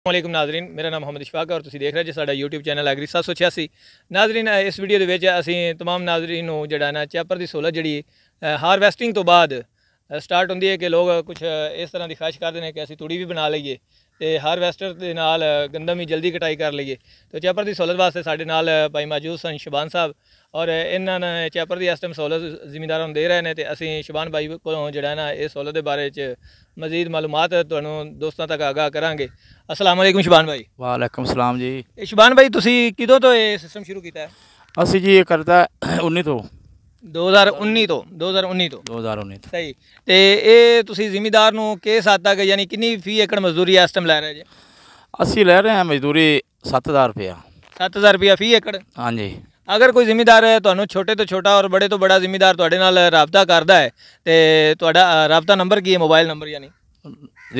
ਅਸਲਾਮੁਅਲੈਕਮ ਨਾਜ਼ਰੀਨ ਮੇਰਾ ਨਾਮ ਮੁਹੰਮਦ ਇਸ਼ਫਾਕ ਔਰ ਤੁਸੀਂ ਦੇਖ ਰਹੇ ਜੀ ਸਾਡਾ YouTube ਚੈਨਲ ਐਗਰੀ 786 ਨਾਜ਼ਰੀਨ ਇਸ ਵੀਡੀਓ ਦੇ ਵਿੱਚ ਅਸੀਂ तमाम ਨਾਜ਼ਰੀਨ ਨੂੰ ਜਿਹੜਾ ਨਾ ਚੈਪਰ ਦੀ ਸਹੂਲਤ ਜਿਹੜੀ ਹਾਰਵੈਸਟਿੰਗ ਤੋਂ ਬਾਅਦ ਸਟਾਰਟ ਹੁੰਦੀ ਹੈ ਕਿ ਲੋਕ ਕੁਝ ਇਸ ਤਰ੍ਹਾਂ ਦੀ ਖਾਸ਼ ਕਰਦੇ ਨੇ ਕਿ ਅਸੀਂ ਤੂੜੀ ਵੀ ਬਣਾ ਲਈਏ ਤੇ ਹਾਰਵੈਸਟਰ ਦੇ ਨਾਲ ਗੰਦਮ ਹੀ ਜਲਦੀ ਕਟਾਈ ਕਰ ਲਈਏ ਤੇ ਚੈਪਰ ਦੀ ਸਹੂਲਤ ਵਾਸਤੇ ਸਾਡੇ ਨਾਲ ਭਾਈ ਮਾਜੂਦ ਸਨ ਸ਼ਬਾਨ ਸਾਹਿਬ ਔਰ ਇਹਨਾਂ ਨੇ ਚੈਪਰ ਦੀ ਇਸ ਟਾਈਮ ਸਹੂਲਤ ਜ਼ਿੰਮੇਦਾਰ ਨੂੰ ਦੇ ਰਹੇ ਨੇ ਤੇ ਅਸੀਂ ਸ਼ਬਾਨ ਭਾਈ ਕੋਲੋਂ ਜਿਹੜਾ ਨਾ ਇਹ ਸਹੂਲਤ ਦੇ ਬਾਰੇ ਚ ਮਜ਼ੀਦ ਮਾਲੂਮਾਤ ਤੁਹਾਨੂੰ ਦੋਸਤਾਂ ਤੱਕ ਆਗਾਹ ਕਰਾਂਗੇ ਅਸਲਾਮ ਅਲੈਕੁਮ ਸ਼ਬਾਨ ਭਾਈ ਵਾਲੇਕਮ ਸਲਾਮ ਜੀ ਸ਼ਬਾਨ ਭਾਈ ਤੁਸੀਂ ਕਿਦੋਂ ਤੋਂ ਇਹ ਸਿਸਟਮ ਸ਼ੁਰੂ ਕੀਤਾ ਹੈ ਅਸੀਂ ਜੀ ਇਹ ਕਰਦਾ 19 ਤੋਂ 2019 ਤੋਂ 2019 ਤੋਂ 2019 ਸਹੀ ਤੇ ਇਹ ਤੁਸੀਂ ਜ਼ਿਮੀਦਾਰ ਨੂੰ ਕਿਸ ਹੱਦ ਤੱਕ ਯਾਨੀ ਕਿੰਨੀ ਫੀ ਏਕੜ ਮਜ਼ਦੂਰੀ ਇਸ ਟਾਈਮ ਲੈ ਰਹੇ ਜੀ ਅਸੀਂ ਲੈ ਰਹੇ ਹਾਂ ਮਜ਼ਦੂਰੀ 7000 ਰੁਪਿਆ 7000 ਰੁਪਿਆ ਫੀ ਏਕੜ ਹਾਂਜੀ ਅਗਰ ਕੋਈ ਜ਼ਿਮੀਦਾਰ ਹੈ ਤੁਹਾਨੂੰ ਛੋਟੇ ਤੋਂ ਛੋਟਾ ਔਰ ਬੜੇ ਤੋਂ ਬੜਾ ਜ਼ਿਮੀਦਾਰ ਤੁਹਾਡੇ ਨਾਲ ਰਾਬਤਾ ਕਰਦਾ ਹੈ ਤੇ ਤੁਹਾਡਾ ਰਾਬਤਾ ਨੰਬਰ ਕੀ ਹੈ ਮੋਬਾਈਲ ਨੰਬਰ ਯਾਨੀ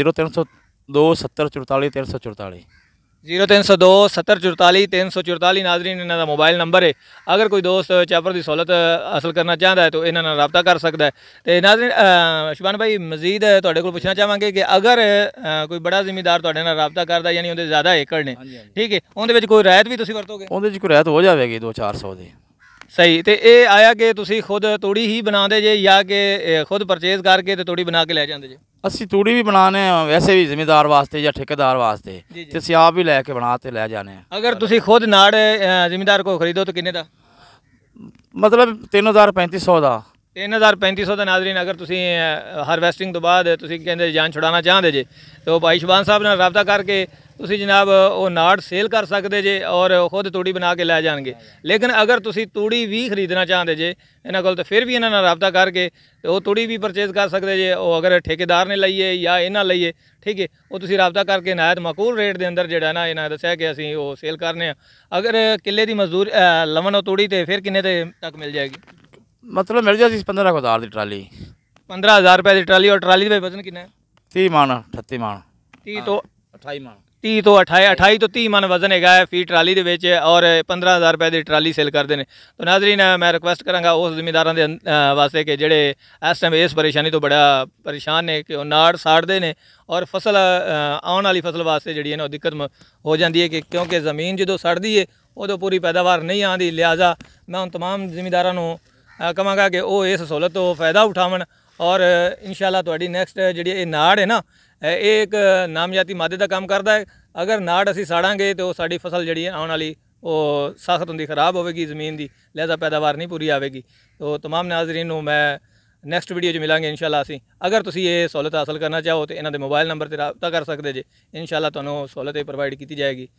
03027044344 ਜ਼ੀਰੋ 302 7044 344 ਨਾਜ਼ਰੀਨ ਇਹਨਾਂ ਦਾ ਮੋਬਾਈਲ ਨੰਬਰ ਹੈ ਅਗਰ ਕੋਈ ਦੋਸਤ ਚਾਪਰ ਦੀ ਸਹੂਲਤ ਹਾਸਲ ਕਰਨਾ ਚਾਹੁੰਦਾ ਹੈ ਤਾਂ ਇਹਨਾਂ ਨਾਲ ਰਾਬਤਾ ਕਰ ਸਕਦਾ ਹੈ ਤੇ ਨਾਜ਼ਰੀਨ ਸ਼ੁਭਾਨ ਭਾਈ ਮਜ਼ੀਦ ਤੁਹਾਡੇ ਕੋਲ ਪੁੱਛਣਾ ਚਾਹਾਂਗੇ ਕਿ ਅਗਰ ਕੋਈ ਬੜਾ ਜ਼ਿੰਮੇਦਾਰ ਤੁਹਾਡੇ ਨਾਲ ਰਾਬਤਾ ਕਰਦਾ ਯਾਨੀ ਉਹਦੇ ਜ਼ਿਆਦਾ ਏਕੜ ਨੇ ਠੀਕ ਹੈ ਉਹਦੇ ਵਿੱਚ ਕੋਈ ਰਾਇਤ ਵੀ ਤੁਸੀਂ ਵਰਤੋਗੇ ਉਹਦੇ ਵਿੱਚ ਕੋਈ ਰਾਇਤ ਹੋ ਜਾਵੇਗੀ 2-400 ਦੀ ਸਹੀ ਤੇ ਇਹ ਆਇਆ ਕਿ ਤੁਸੀਂ ਖੁਦ ਤੂੜੀ ਹੀ ਬਣਾਉਂਦੇ ਜੇ ਜਾਂ ਕਿ ਖੁਦ ਪਰਚੇਜ਼ ਕਰਕੇ ਤੇ ਤੂੜੀ ਬਣਾ ਕੇ ਲੈ ਜਾਂਦੇ ਜੇ ਅਸੀਂ ਤੂੜੀ ਵੀ ਬਣਾਉਂਦੇ ਆ ਵੈਸੇ ਵੀ ਜ਼ਿਮੀਦਾਰ ਵਾਸਤੇ ਜਾਂ ਠੇਕੇਦਾਰ ਵਾਸਤੇ ਤੇ ਅਸੀਂ ਆਪ ਵੀ ਲੈ ਕੇ ਬਣਾ ਤੇ ਲੈ ਜਾਣੇ ਆ ਅਗਰ ਤੁਸੀਂ ਖੁਦ ਨਾੜ ਜ਼ਿੰਮੇਦਾਰ ਕੋ ਖਰੀਦੋ ਤਾਂ ਕਿੰਨੇ ਦਾ ਮਤਲਬ 3350 ਦਾ 3350 ਦਾ ਨਾਜ਼ਰੀਨ ਅਗਰ ਤੁਸੀਂ ਹਾਰਵੈਸਟਿੰਗ ਤੋਂ ਬਾਅਦ ਤੁਸੀਂ ਕਹਿੰਦੇ ਜਾਨ ਛੁਡਾਉਣਾ ਚਾਹੁੰਦੇ ਜੇ ਤਾਂ ਉਹ ਭਾਈ ਸ਼ਬਾਨ ਸਾਹਿਬ ਨਾਲ ਰਾਬਤਾ ਕਰਕੇ ਤੁਸੀਂ ਜਨਾਬ ਉਹ ਨਾੜ ਸੇਲ ਕਰ ਸਕਦੇ ਜੇ ਔਰ ਖੁਦ ਤੂੜੀ ਬਣਾ ਕੇ ਲੈ ਜਾਣਗੇ ਲੇਕਿਨ ਅਗਰ ਤੁਸੀਂ ਤੂੜੀ ਵੀ ਖਰੀਦਣਾ ਚਾਹੁੰਦੇ ਜੇ ਇਹਨਾਂ ਕੋਲ ਤਾਂ ਫਿਰ ਵੀ ਇਹਨਾਂ ਨਾਲ ਰਾਬਤਾ ਕਰਕੇ ਉਹ ਤੂੜੀ ਵੀ ਪਰਚੇਜ਼ ਕਰ ਸਕਦੇ ਜੇ ਉਹ ਅਗਰ ਠੇਕੇਦਾਰ ਨੇ ਲਈਏ ਜਾਂ ਇਹਨਾਂ ਲਈਏ ਠੀਕ ਹੈ ਉਹ ਤੁਸੀਂ ਰਾਬਤਾ ਕਰਕੇ ਨਾਇਤ ਮਕੂਲ ਰੇਟ ਦੇ ਅੰਦਰ ਜਿਹੜਾ ਨਾ ਇਹਨਾਂ ਦੱਸਿਆ ਕਿ ਅਸੀਂ ਉਹ ਸੇਲ ਕਰਨੇ ਆ ਅਗਰ ਕਿੱਲੇ ਦੀ ਮਜ਼ਦੂਰ ਲਵਨ ਉਹ ਤੂੜੀ ਤੇ ਫਿਰ ਕਿੰਨੇ ਤੇ ਤੱਕ ਮਿਲ ਜਾਏਗੀ ਮਤਲਬ ਮਿਲ 15 ਹਜ਼ਾਰ ਦੀ ਟਰਾਲੀ 15000 ਰੁਪਏ ਦੀ ਟਰਾਲੀ ਔਰ ਟਰਾਲੀ ਦਾ ਵਜ਼ਨ ਕਿੰਨਾ ਹੈ 30 ਮਾਣ 38 ਮਾਣ 30 ਤੋਂ 28 ਮਾਨ 30 ਤੋਂ 28 28 ਤੋਂ 30 ਮਨ ਵਜ਼ਨ ਹੈਗਾ ਹੈ ਫੀ ਟਰਾਲੀ ਦੇ ਵਿੱਚ ਔਰ 15000 ਰੁਪਏ ਦੀ ਟਰਾਲੀ ਸੇਲ ਕਰਦੇ ਨੇ ਤਾਂ ਨਾਜ਼ਰੀਨ ਮੈਂ ਰਿਕਵੈਸਟ ਕਰਾਂਗਾ ਉਸ ਜ਼ਿਮੀਦਾਰਾਂ ਦੇ ਵਾਸਤੇ ਕਿ ਜਿਹੜੇ ਇਸ ਟਾਈਮ ਇਸ ਪਰੇਸ਼ਾਨੀ ਤੋਂ ਬੜਾ ਪਰੇਸ਼ਾਨ ਨੇ ਕਿ ਉਹ ਨਾੜ ਸਾੜਦੇ ਨੇ ਔਰ ਫਸਲ ਆਉਣ ਵਾਲੀ ਫਸਲ ਵਾਸਤੇ ਜਿਹੜੀ ਹੈ ਨਾ ਉਹ ਦਿੱਕਤ ਹੋ ਜਾਂਦੀ ਹੈ ਕਿ ਕਿਉਂਕਿ ਜ਼ਮੀਨ ਜਦੋਂ ਸੜਦੀ ਹੈ ਉਦੋਂ ਪੂਰੀ ਪੈਦਾਵਾਰ ਨਹੀਂ ਆਉਂਦੀ ਲਿਆਜ਼ਾ ਮੈਂ ਉਹਨਾਂ तमाम ਜ਼ਿਮੀਦਾਰਾਂ ਨੂੰ ਕਹਾਂਗਾ ਕਿ ਉਹ ਇਸ ਸਹੂਲਤ ਤੋਂ ਫਾਇਦਾ ਉਠਾਵਣ ਔਰ ਇਨਸ਼ਾਅੱਲਾ ਤੁਹਾਡੀ ਨੈਕਸਟ ਜਿਹੜੀ ਇਹ ਨਾੜ ਹੈ ਨਾ ਇਹ ਇੱਕ ਨਾਮਯਾਤੀ ਮਾਦੇ ਦਾ ਕੰਮ ਕਰਦਾ ਹੈ ਅਗਰ ਨਾੜ ਅਸੀਂ ਸਾੜਾਂਗੇ ਤੇ ਉਹ ਸਾਡੀ ਫਸਲ ਜਿਹੜੀ ਆਉਣ ਵਾਲੀ ਉਹ ਸਖਤ ਹੁੰਦੀ ਖਰਾਬ ਹੋਵੇਗੀ ਜ਼ਮੀਨ ਦੀ ਲਹਿਦਾ ਪੈਦਾਵਾਰ ਨਹੀਂ ਪੂਰੀ ਆਵੇਗੀ ਤੋ तमाम ਨਾਜ਼ਰੀਨ ਨੂੰ ਮੈਂ ਨੈਕਸਟ ਵੀਡੀਓ 'ਚ ਮਿਲਾਂਗੇ ਇਨਸ਼ਾਅੱਲਾ ਅਸੀਂ ਅਗਰ ਤੁਸੀਂ ਇਹ ਸਹੂਲਤ ਹਾਸਲ ਕਰਨਾ ਚਾਹੋ ਤੇ ਇਹਨਾਂ ਦੇ ਮੋਬਾਈਲ ਨੰਬਰ ਤੇ رابطہ ਕਰ ਸਕਦੇ ਜੇ ਇਨਸ਼ਾਅੱਲਾ ਤੁਹਾਨੂੰ ਸਹੂਲਤ ਪ੍ਰੋਵਾਈਡ ਕੀਤੀ ਜਾਏਗੀ